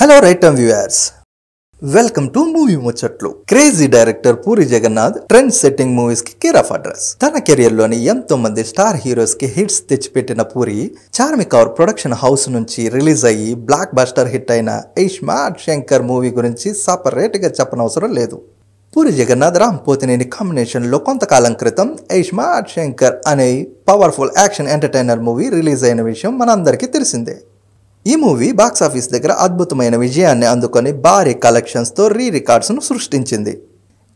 hello right term viewers welcome to movie ముచ్చట్లు crazy director Puri Jagannadh trend setting movies కి of address తన career లోని ఎంతో మంది స్టార్ హీరోస్ కి హిట్స్ తెచ్చిపెట్టిన పూరి చార్మిక్ అవర్ ప్రొడక్షన్ హౌస్ నుంచి రిలీజ్ అయ్యి బ్లాక్ బస్టర్ హిట్ అయిన ఐష్మాట్ శంకర్ మూవీ గురించి సపరేట్ గా చెప్పనవసరం లేదు పూరి జగన్నాథ్ రామ్ పోతినేని కాంబినేషన్లో కొంతకాలం క్రితం ఐష్మాట్ శంకర్ అనే powerful action entertainer movie release అయిన విషయం మనందరికీ తెలిసిందే ఈ మూవీ బాక్సాఫీస్ దగ్గర అద్భుతమైన విజయాన్ని అందుకొని భారీ కలెక్షన్స్తో రీ రికార్డ్స్ను సృష్టించింది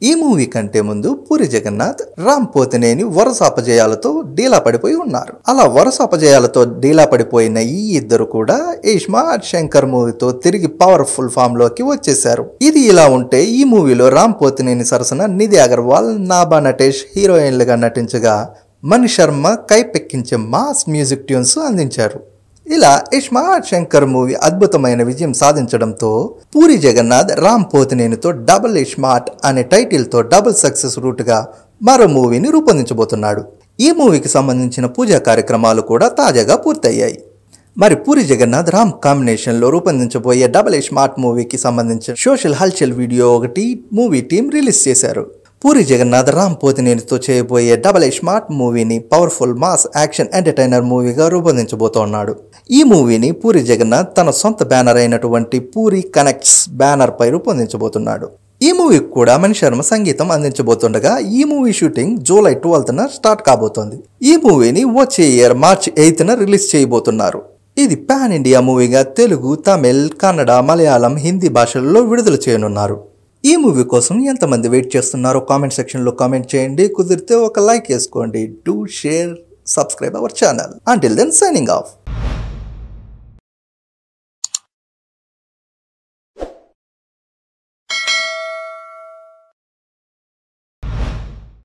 ఈ మూవీ కంటే ముందు పూరి జగన్నాథ్ రామ్ పోతినేని వరుస అపజయాలతో డీలా పడిపోయి ఉన్నారు అలా వరుస అపజయాలతో డీలా పడిపోయిన ఈ ఇద్దరు కూడా ఇష్మాత్ శంకర్ మూవీతో తిరిగి పవర్ఫుల్ ఫామ్ లోకి వచ్చేశారు ఇది ఇలా ఉంటే ఈ మూవీలో రామ్ పోతినేని సరసన నిధి అగర్వాల్ నాబా నటేష్ హీరోయిన్లుగా నటించగా మణి శర్మ కైపెక్కించే మాస్ మ్యూజిక్ ట్యూన్స్ అందించారు ఇలా ఇష్మార్ట్ శంకర్ మూవీ అద్భుతమైన విజయం సాధించడంతో పూరి జగన్నాథ్ రామ్ పోతినేనితో డబుల్ ఇష్మార్ట్ అనే టైటిల్తో డబుల్ సక్సెస్ రూట్గా మరో మూవీని రూపొందించబోతున్నాడు ఈ మూవీకి సంబంధించిన పూజా కార్యక్రమాలు కూడా తాజాగా పూర్తయ్యాయి మరి పూరి జగన్నాథ్ రామ్ కాంబినేషన్లో రూపొందించబోయే డబుల్ స్మార్ట్ మూవీకి సంబంధించిన సోషల్ హల్చల్ వీడియో ఒకటి మూవీ టీం రిలీజ్ చేశారు పూరి జగన్నాథ్ రామ్ పోతినేనితో చేయబోయే డబల్ ఏ స్మార్ట్ మూవీని పవర్ఫుల్ మాస్ యాక్షన్ ఎంటర్టైనర్ మూవీగా రూపొందించబోతున్నాడు ఈ మూవీని పూరి జగన్నాథ్ తన సొంత బ్యానర్ అయినటువంటి పూరి కనెక్ట్స్ బ్యానర్ పై రూపొందించబోతున్నాడు ఈ మూవీకి కూడా మణి శర్మ సంగీతం అందించబోతుండగా ఈ మూవీ షూటింగ్ జూలై న స్టార్ట్ కాబోతోంది ఈ మూవీని వచ్చే ఇయర్ మార్చ్ ఎయిత్న రిలీజ్ చేయబోతున్నారు ఇది పాన్ ఇండియా మూవీగా తెలుగు తమిళ్ కన్నడ మలయాళం హిందీ భాషల్లో విడుదల చేయనున్నారు ఈ మూవీ కోసం ఎంతమంది వెయిట్ చేస్తున్నారో కామెంట్ సెక్షన్లో కామెంట్ చేయండి కుదిరితే ఒక లైక్ వేసుకోండి do share subscribe our channel until then signing of